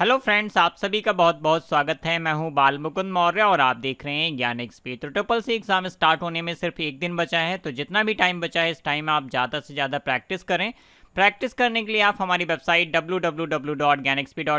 hello friends आप सभी का बहुत बहुत स्वागत है मैं हूं बाल मुकुंद मौर्य और आप देख रहे हैं ज्ञान एक्सपी तो ट्रिपल सी एग्ज़ाम स्टार्ट होने में सिर्फ एक दिन बचा है तो जितना भी टाइम बचा है इस टाइम आप ज़्यादा से ज़्यादा प्रैक्टिस करें प्रैक्टिस करने के लिए आप हमारी वेबसाइट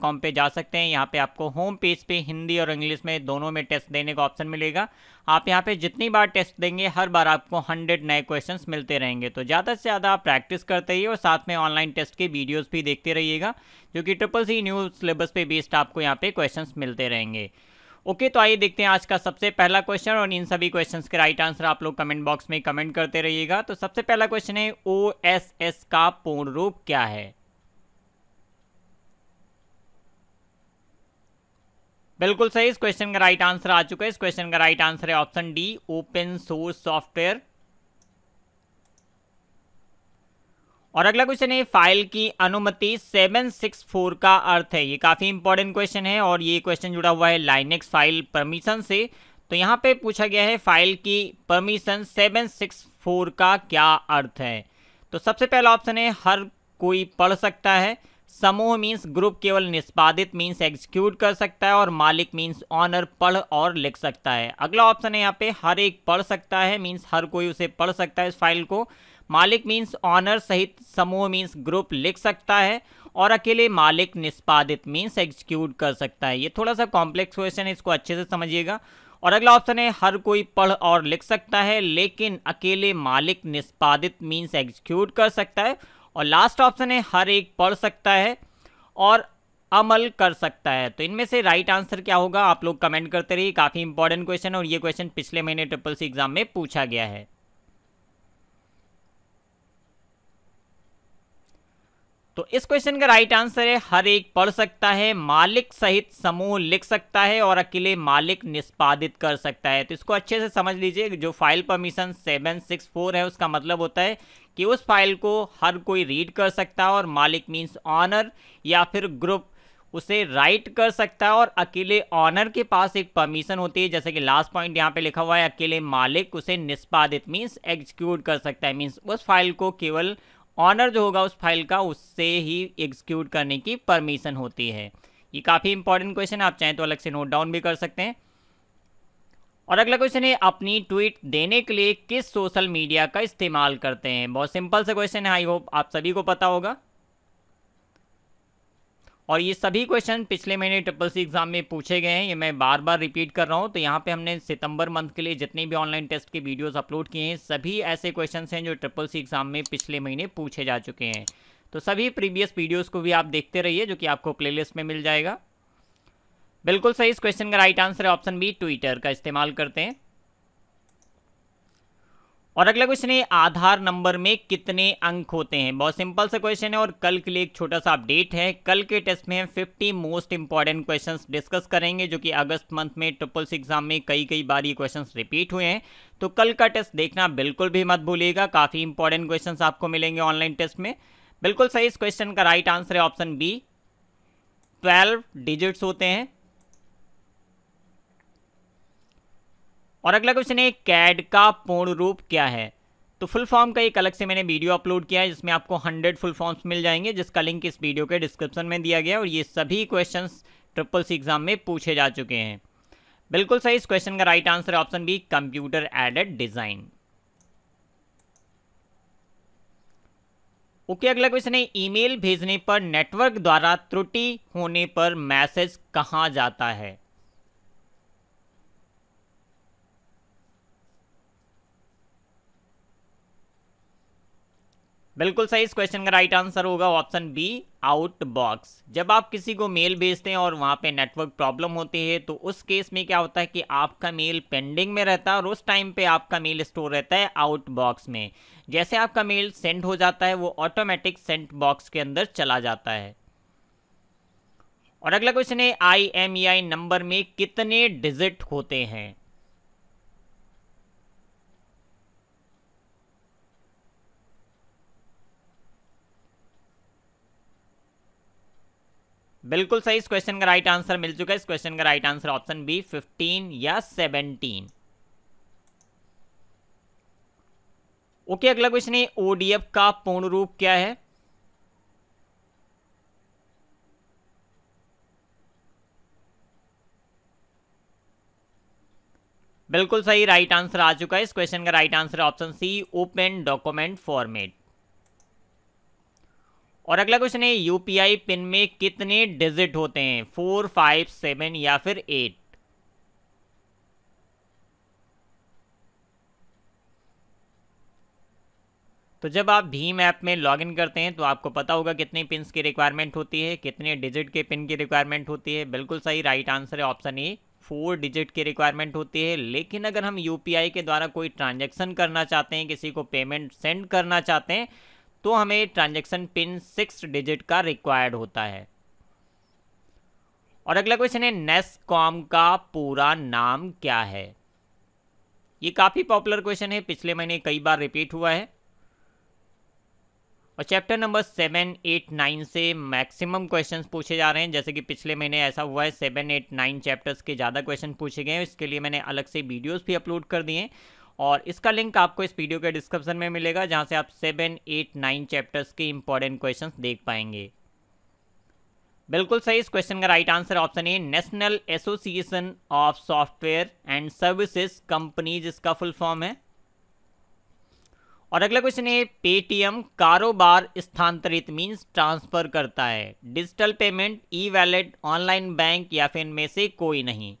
कॉम पे जा सकते हैं यहाँ पे आपको होम पेज पे हिंदी और इंग्लिश में दोनों में टेस्ट देने का ऑप्शन मिलेगा आप यहाँ पे जितनी बार टेस्ट देंगे हर बार आपको 100 नए क्वेश्चंस मिलते रहेंगे तो ज़्यादा से ज़्यादा आप प्रैक्टिस करते रहिए और साथ में ऑनलाइन टेस्ट के वीडियोज़ भी देखते रहिएगा जो कि ट्रिपल सी न्यू सिलेबस पर बेस्ड आपको यहाँ पे क्वेश्चन मिलते रहेंगे ओके तो आइए देखते हैं आज का सबसे पहला क्वेश्चन और इन सभी क्वेश्चंस के राइट आंसर आप लोग कमेंट बॉक्स में कमेंट करते रहिएगा तो सबसे पहला क्वेश्चन है ओ एस एस का पूर्ण रूप क्या है बिल्कुल सही इस क्वेश्चन का राइट आंसर आ चुका है इस क्वेश्चन का राइट आंसर है option D open source software और अगला क्वेश्चन है फाइल की अनुमति 764 का अर्थ है ये काफ़ी इंपॉर्टेंट क्वेश्चन है और ये क्वेश्चन जुड़ा हुआ है लाइनेक्स फाइल परमिशन से तो यहाँ पे पूछा गया है फाइल की परमिशन 764 का क्या अर्थ है तो सबसे पहला ऑप्शन है हर कोई पढ़ सकता है समूह मीन्स ग्रुप केवल निष्पादित मीन्स एग्जीक्यूट कर सकता है और मालिक मीन्स ऑनर पढ़ और लिख सकता है अगला ऑप्शन है यहाँ पे हर एक पढ़ सकता है मीन्स हर कोई उसे पढ़ सकता है इस फाइल को मालिक मीन्स ऑनर सहित समूह मीन्स ग्रुप लिख सकता है और अकेले मालिक निष्पादित मीन्स एग्जीक्यूट कर सकता है ये थोड़ा सा कॉम्प्लेक्स क्वेश्चन है इसको अच्छे से समझिएगा और अगला ऑप्शन है हर कोई पढ़ और लिख सकता है लेकिन अकेले मालिक निष्पादित मीन्स एग्जीक्यूट कर सकता है और लास्ट ऑप्शन है हर एक पढ़ सकता है और अमल कर सकता है तो इनमें से राइट आंसर क्या होगा आप लोग कमेंट करते रहिए काफ़ी इंपॉर्टेंट क्वेश्चन और ये क्वेश्चन पिछले महीने ट्रिपल सी एग्जाम में पूछा गया है तो इस क्वेश्चन का राइट आंसर है हर एक पढ़ सकता है मालिक सहित समूह लिख सकता है और अकेले मालिक निष्पादित कर सकता है तो इसको अच्छे से समझ लीजिए जो file permission seven six four है उसका मतलब होता है कि उस फाइल को हर कोई रीड कर सकता है और मालिक मीन्स ऑनर या फिर ग्रुप उसे राइट कर सकता है और अकेले ऑनर के पास एक परमिशन होती है जैसे कि लास्ट पॉइंट यहाँ पे लिखा हुआ है अकेले मालिक उसे निष्पादित मीन्स एग्जीक्यूट कर सकता है मीन्स उस फाइल को केवल ऑनर जो होगा उस फाइल का उससे ही एग्जीक्यूट करने की परमिशन होती है ये काफ़ी इंपॉर्टेंट क्वेश्चन है आप चाहें तो अलग से नोट डाउन भी कर सकते हैं और अगला क्वेश्चन है अपनी ट्वीट देने के लिए किस सोशल मीडिया का इस्तेमाल करते हैं बहुत सिंपल सा क्वेश्चन है आई होप आप सभी को पता होगा और ये सभी क्वेश्चन पिछले महीने ट्रिपल सी एग्जाम में पूछे गए हैं ये मैं बार बार रिपीट कर रहा हूँ तो यहाँ पे हमने सितंबर मंथ के लिए जितने भी ऑनलाइन टेस्ट के वीडियोस अपलोड किए हैं सभी ऐसे क्वेश्चन हैं जो ट्रिपल सी एग्जाम में पिछले महीने पूछे जा चुके हैं तो सभी प्रीवियस वीडियोज़ को भी आप देखते रहिए जो कि आपको प्ले में मिल जाएगा बिल्कुल सही इस क्वेश्चन का राइट आंसर है ऑप्शन बी ट्विटर का इस्तेमाल करते हैं और अगला क्वेश्चन है आधार नंबर में कितने अंक होते हैं बहुत सिंपल सा क्वेश्चन है और कल के लिए एक छोटा सा अपडेट है कल के टेस्ट में हम 50 मोस्ट इंपॉर्टेंट क्वेश्चन डिस्कस करेंगे जो कि अगस्त मंथ में ट्रिपल एग्जाम में कई कई बार ये क्वेश्चन रिपीट हुए हैं तो कल का टेस्ट देखना बिल्कुल भी मत भूलिएगा काफ़ी इंपॉर्टेंट क्वेश्चन आपको मिलेंगे ऑनलाइन टेस्ट में बिल्कुल सही इस क्वेश्चन का राइट आंसर है ऑप्शन बी ट्वेल्व डिजिट्स होते हैं और अगला क्वेश्चन है कैड का पूर्ण रूप क्या है तो फुल फॉर्म का एक अलग से मैंने वीडियो अपलोड किया है जिसमें आपको 100 फुल फॉर्म्स मिल जाएंगे जिसका लिंक इस वीडियो के डिस्क्रिप्शन में दिया गया और ये सभी क्वेश्चन ट्रिपल सी एग्जाम में पूछे जा चुके हैं बिल्कुल सही इस क्वेश्चन का right answer option B computer aided design okay अगला क्वेश्चन है ईमेल भेजने पर नेटवर्क द्वारा त्रुटि होने पर मैसेज कहाँ जाता है बिल्कुल सही इस क्वेश्चन का राइट आंसर होगा ऑप्शन बी आउट बॉक्स जब आप किसी को मेल भेजते हैं और वहाँ पे नेटवर्क प्रॉब्लम होती है तो उस केस में क्या होता है कि आपका मेल पेंडिंग में रहता है और उस टाइम पे आपका मेल स्टोर रहता है आउट बॉक्स में जैसे आपका मेल सेंड हो जाता है वो ऑटोमेटिक सेंट बॉक्स के अंदर चला जाता है और अगला क्वेश्चन है आई एम आई नंबर में कितने डिजिट होते हैं बिल्कुल सही इस क्वेश्चन का राइट आंसर मिल चुका है इस क्वेश्चन का right answer option B fifteen या सेवनटीन ओके अगला क्वेश्चन है ओडीएफ का पूर्ण रूप क्या है बिल्कुल सही राइट आंसर आ चुका है इस क्वेश्चन का right answer option C open document format और अगला क्वेश्चन है यूपीआई पिन में कितने डिजिट होते हैं फोर फाइव सेवन या फिर एट तो जब आप भीम ऐप में लॉगिन करते हैं तो आपको पता होगा कितने पिन की रिक्वायरमेंट होती है कितने डिजिट के पिन की रिक्वायरमेंट होती है बिल्कुल सही राइट आंसर है ऑप्शन ए फोर डिजिट की रिक्वायरमेंट होती है लेकिन अगर हम यूपीआई के द्वारा कोई ट्रांजैक्शन करना चाहते हैं किसी को पेमेंट सेंड करना चाहते हैं तो हमें ट्रांजैक्शन पिन सिक्स डिजिट का रिक्वायर्ड होता है और अगला क्वेश्चन है नेस्कॉम का पूरा नाम क्या है ये काफ़ी पॉपुलर क्वेश्चन है पिछले महीने कई बार रिपीट हुआ है और chapter number seven eight nine से मैक्सिमम क्वेश्चंस पूछे जा रहे हैं जैसे कि पिछले महीने ऐसा हुआ है सेवन एट नाइन चैप्टर्स के ज़्यादा क्वेश्चन पूछे गए हैं इसके लिए मैंने अलग से वीडियोस भी अपलोड कर दिए हैं और इसका लिंक आपको इस वीडियो के डिस्क्रिप्शन में मिलेगा जहाँ से आप सेवन एट नाइन चैप्टर्स के इंपॉर्टेंट क्वेश्चन देख पाएंगे बिल्कुल सही इस क्वेश्चन का right answer option A national association of software and services companies इसका फुल फॉर्म है और अगला क्वेश्चन है पेटीएम कारोबार स्थानांतरित मींस ट्रांसफर करता है digital payment e wallet online bank या फिर इनमें से कोई नहीं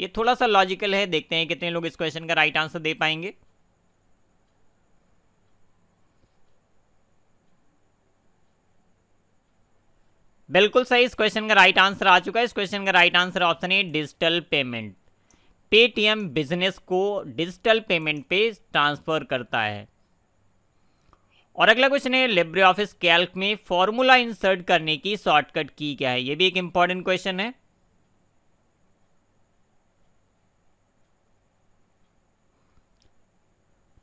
ये थोड़ा सा लॉजिकल है देखते हैं कितने लोग इस क्वेश्चन का राइट आंसर दे पाएंगे बिल्कुल सही इस क्वेश्चन का राइट आंसर आ चुका है इस क्वेश्चन का राइट आंसर ऑप्शन है डिजिटल पेमेंट पेटीएम बिजनेस को डिजिटल पेमेंट पे ट्रांसफर करता है और अगला क्वेश्चन है लिब्रे ऑफिस कैल्क में फॉर्मूला इंसर्ट करने की शॉर्टकट की क्या है ये भी एक इंपॉर्टेंट क्वेश्चन है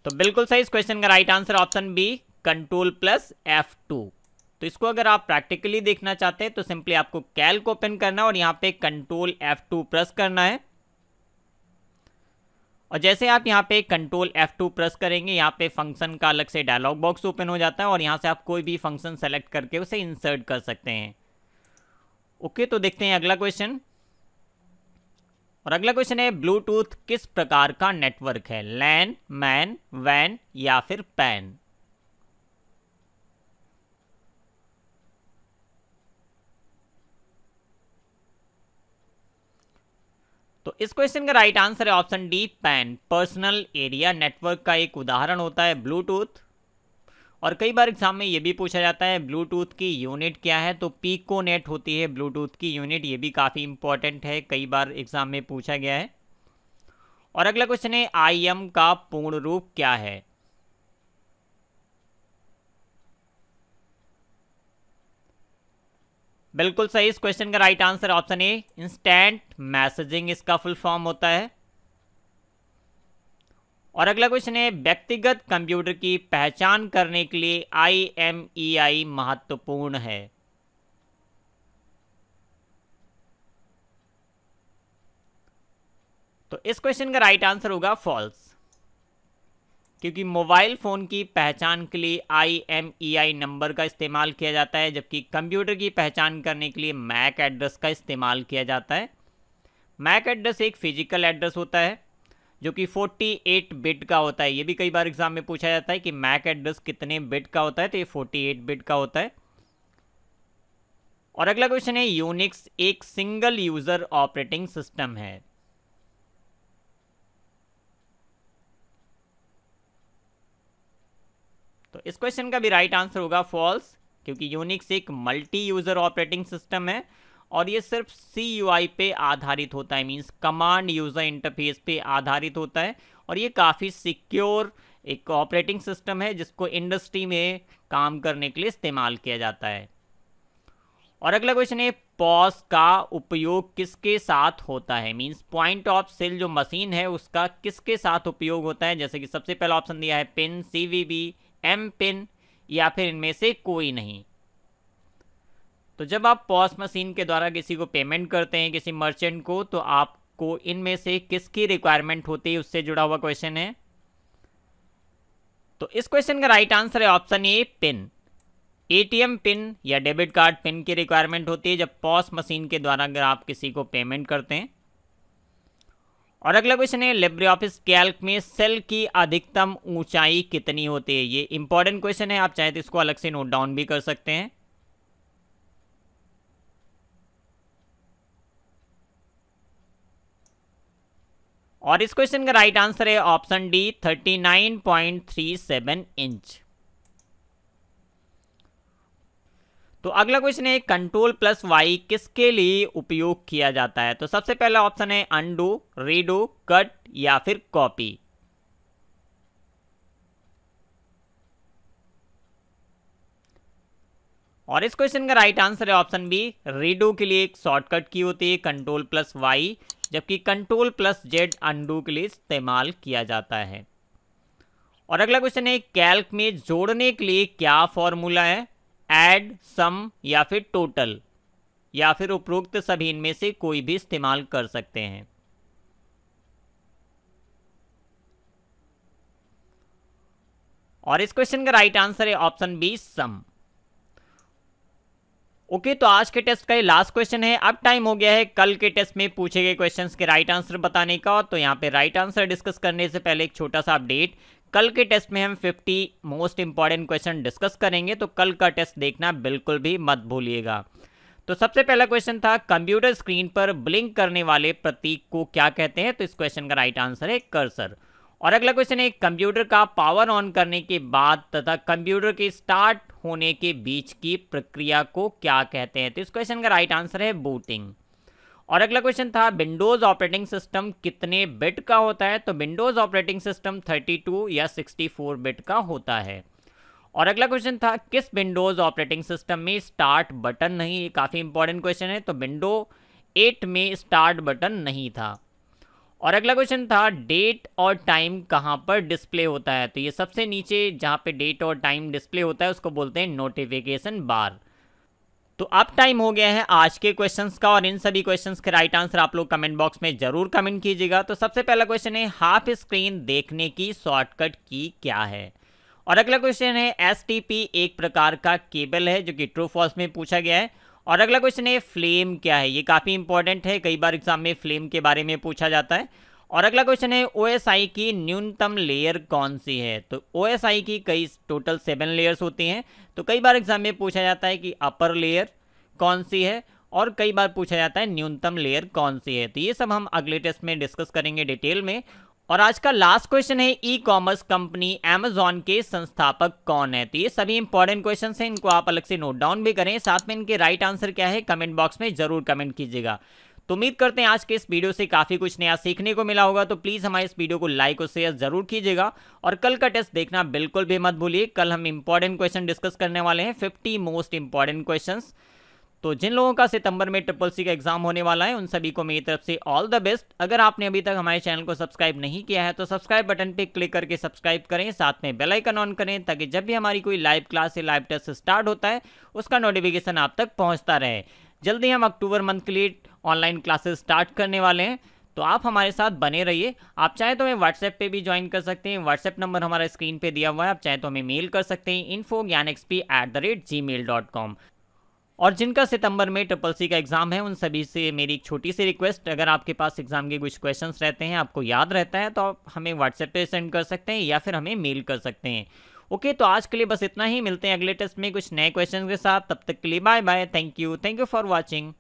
तो बिल्कुल सही इस क्वेश्चन का right answer option B control plus F two तो इसको अगर आप प्रैक्टिकली देखना चाहते हैं तो सिंपली आपको कैल्क ओपन करना है और यहाँ पे कंट्रोल एफ टू प्रेस करना है और जैसे आप यहाँ पे कंट्रोल एफ टू प्रेस करेंगे यहां पे फंक्शन का अलग से डायलॉग बॉक्स ओपन हो जाता है और यहां से आप कोई भी फंक्शन सेलेक्ट करके उसे इंसर्ट कर सकते हैं ओके तो देखते हैं अगला क्वेश्चन और अगला क्वेश्चन है ब्लूटूथ किस प्रकार का नेटवर्क है लैन मैन वैन या फिर पैन तो इस क्वेश्चन का राइट आंसर है option D PAN personal area network का एक उदाहरण होता है ब्लूटूथ और कई बार एग्जाम में ये भी पूछा जाता है ब्लूटूथ की यूनिट क्या है तो पीको नेट होती है ब्लूटूथ की यूनिट ये भी काफ़ी इंपॉर्टेंट है कई बार एग्जाम में पूछा गया है और अगला क्वेश्चन है आई एम का पूर्ण रूप क्या है बिल्कुल सही इस क्वेश्चन का right answer option A instant messaging इसका फुल फॉर्म होता है और अगला क्वेश्चन है व्यक्तिगत कंप्यूटर की पहचान करने के लिए आई e महत्वपूर्ण है तो इस क्वेश्चन का राइट आंसर होगा फॉल्स क्योंकि मोबाइल फ़ोन की पहचान के लिए आई नंबर e का इस्तेमाल किया जाता है जबकि कंप्यूटर की पहचान करने के लिए मैक एड्रेस का इस्तेमाल किया जाता है मैक एड्रेस एक फिजिकल एड्रेस होता है जो कि 48 बिट का होता है ये भी कई बार एग्जाम में पूछा जाता है कि मैक एड्रेस कितने बिट का होता है तो ये 48 बिट का होता है और अगला क्वेश्चन है यूनिक्स एक सिंगल यूजर ऑपरेटिंग सिस्टम है तो इस क्वेश्चन का भी राइट आंसर होगा फॉल्स क्योंकि यूनिक्स एक मल्टी यूजर ऑपरेटिंग सिस्टम है और ये सिर्फ सी पे आधारित होता है मीन्स कमांड यूज़र इंटरफेस पे आधारित होता है और ये काफ़ी सिक्योर एक ऑपरेटिंग सिस्टम है जिसको इंडस्ट्री में काम करने के लिए इस्तेमाल किया जाता है और अगला क्वेश्चन है पॉस का उपयोग किसके साथ होता है मींस पॉइंट ऑफ सेल जो मशीन है उसका किसके साथ उपयोग होता है जैसे कि सबसे पहला ऑप्शन दिया है pin C V B M pin या फिर इनमें से कोई नहीं तो जब आप पॉस मशीन के द्वारा किसी को पेमेंट करते हैं किसी मर्चेंट को तो आपको इनमें से किसकी रिक्वायरमेंट होती है उससे जुड़ा हुआ क्वेश्चन है तो इस क्वेश्चन का राइट आंसर है option A pin ATM pin या डेबिट कार्ड पिन की रिक्वायरमेंट होती है जब पॉस मशीन के द्वारा अगर आप किसी को पेमेंट करते हैं और अगला क्वेश्चन है लेब्रे ऑफिस कैल्क में सेल की अधिकतम ऊंचाई कितनी होती है ये इंपॉर्टेंट क्वेश्चन है आप चाहे तो इसको अलग से नोट डाउन भी कर सकते हैं और इस क्वेश्चन का राइट आंसर है ऑप्शन डी 39.37 इंच तो अगला क्वेश्चन है कंट्रोल प्लस वाई किसके लिए उपयोग किया जाता है तो सबसे पहला ऑप्शन है अंडू रीडू कट या फिर कॉपी और इस क्वेश्चन का राइट आंसर है ऑप्शन बी रीडू के लिए एक शॉर्टकट की होती है कंट्रोल प्लस वाई जबकि कंट्रोल प्लस जेड अंडू के लिए इस्तेमाल किया जाता है और अगला क्वेश्चन है कैल्क में जोड़ने के लिए क्या फॉर्मूला है एड सम या फिर टोटल या फिर उपरोक्त सभी इनमें से कोई भी इस्तेमाल कर सकते हैं और इस क्वेश्चन का राइट आंसर है ऑप्शन बी सम ओके तो आज के टेस्ट का ये लास्ट क्वेश्चन है अब टाइम हो गया है कल के टेस्ट में पूछे गए क्वेश्चन के राइट आंसर बताने का तो यहाँ पे राइट आंसर डिस्कस करने से पहले एक छोटा सा अपडेट कल के टेस्ट में हम 50 मोस्ट इंपॉर्टेंट क्वेश्चन डिस्कस करेंगे तो कल का टेस्ट देखना बिल्कुल भी मत भूलिएगा तो सबसे पहला क्वेश्चन था कंप्यूटर स्क्रीन पर ब्लिंक करने वाले प्रतीक को क्या कहते हैं तो इस क्वेश्चन का राइट आंसर है कर्सर और अगला क्वेश्चन है कंप्यूटर का पावर ऑन करने के बाद तथा कंप्यूटर के स्टार्ट होने के बीच की प्रक्रिया को क्या कहते हैं तो इस क्वेश्चन का राइट आंसर है बूटिंग और अगला क्वेश्चन था विंडोज ऑपरेटिंग सिस्टम कितने बिट का होता है तो विंडोज ऑपरेटिंग सिस्टम 32 या 64 बिट का होता है और अगला क्वेश्चन था किस विंडोज ऑपरेटिंग सिस्टम में स्टार्ट बटन नहीं काफ़ी इंपॉर्टेंट क्वेश्चन है तो विंडो 8 में स्टार्ट बटन नहीं था और अगला क्वेश्चन था डेट और टाइम कहाँ पर डिस्प्ले होता है तो ये सबसे नीचे जहाँ पे डेट और टाइम डिस्प्ले होता है उसको बोलते हैं नोटिफिकेशन बार तो अब टाइम हो गया है आज के क्वेश्चंस का और इन सभी क्वेश्चंस के राइट आंसर आप लोग कमेंट बॉक्स में जरूर कमेंट कीजिएगा तो सबसे पहला क्वेश्चन है हाफ स्क्रीन देखने की शॉर्टकट की क्या है और अगला क्वेश्चन है एस एक प्रकार का केबल है जो कि ट्रू फॉल्स में पूछा गया है और अगला क्वेश्चन है फ्लेम क्या है ये काफ़ी इंपॉर्टेंट है कई बार एग्जाम में फ्लेम के बारे में पूछा जाता है और अगला क्वेश्चन है ओ की न्यूनतम लेयर कौन सी है तो ओ की कई टोटल सेवन लेयर्स होती हैं तो कई बार एग्जाम में पूछा जाता है कि अपर लेयर कौन सी है और कई बार पूछा जाता है न्यूनतम लेयर कौन सी है तो ये सब हम अगले टेस्ट में डिस्कस करेंगे डिटेल में और आज का लास्ट क्वेश्चन है ई कॉमर्स कंपनी एमेजॉन के संस्थापक कौन है तो ये सभी इंपॉर्टेंट क्वेश्चन हैं इनको आप अलग से नोट डाउन भी करें साथ में इनके राइट आंसर क्या है कमेंट बॉक्स में जरूर कमेंट कीजिएगा तो उम्मीद करते हैं आज के इस वीडियो से काफ़ी कुछ नया सीखने को मिला होगा तो प्लीज़ हमारे इस वीडियो को लाइक और शेयर जरूर कीजिएगा और कल का टेस्ट देखना बिल्कुल भी मत भूलिए कल हम इंपॉर्टेंट क्वेश्चन डिस्कस करने वाले हैं फिफ्टी मोस्ट इंपॉर्टेंट क्वेश्चन तो जिन लोगों का सितंबर में ट्रिपल सी का एग्जाम होने वाला है उन सभी को मेरी तरफ से ऑल द बेस्ट अगर आपने अभी तक हमारे चैनल को सब्सक्राइब नहीं किया है तो सब्सक्राइब बटन पे क्लिक करके सब्सक्राइब करें साथ में बेल आइकन ऑन करें ताकि जब भी हमारी कोई लाइव क्लास या लाइव टेस्ट स्टार्ट होता है उसका नोटिफिकेशन आप तक पहुँचता रहे जल्दी हम अक्टूबर मंथ के लिए ऑनलाइन क्लासेस स्टार्ट करने वाले हैं तो आप हमारे साथ बने रहिए आप चाहे तो हमें व्हाट्सएप पे भी ज्वाइन कर सकते हैं व्हाट्सएप नंबर हमारा स्क्रीन पे दिया हुआ है आप चाहे तो हमें मेल कर सकते हैं info Gyan XP at the rate Gmail dot com और जिनका सितंबर में ट्रिपल सी का एग्ज़ाम है उन सभी से मेरी एक छोटी सी रिक्वेस्ट अगर आपके पास एग्ज़ाम के कुछ क्वेश्चंस रहते हैं आपको याद रहता है तो आप हमें व्हाट्सएप पे सेंड कर सकते हैं या फिर हमें मेल कर सकते हैं ओके तो आज के लिए बस इतना ही मिलते हैं अगले टेस्ट में कुछ नए क्वेश्चन के साथ तब तक के लिए bye bye thank you thank you for watching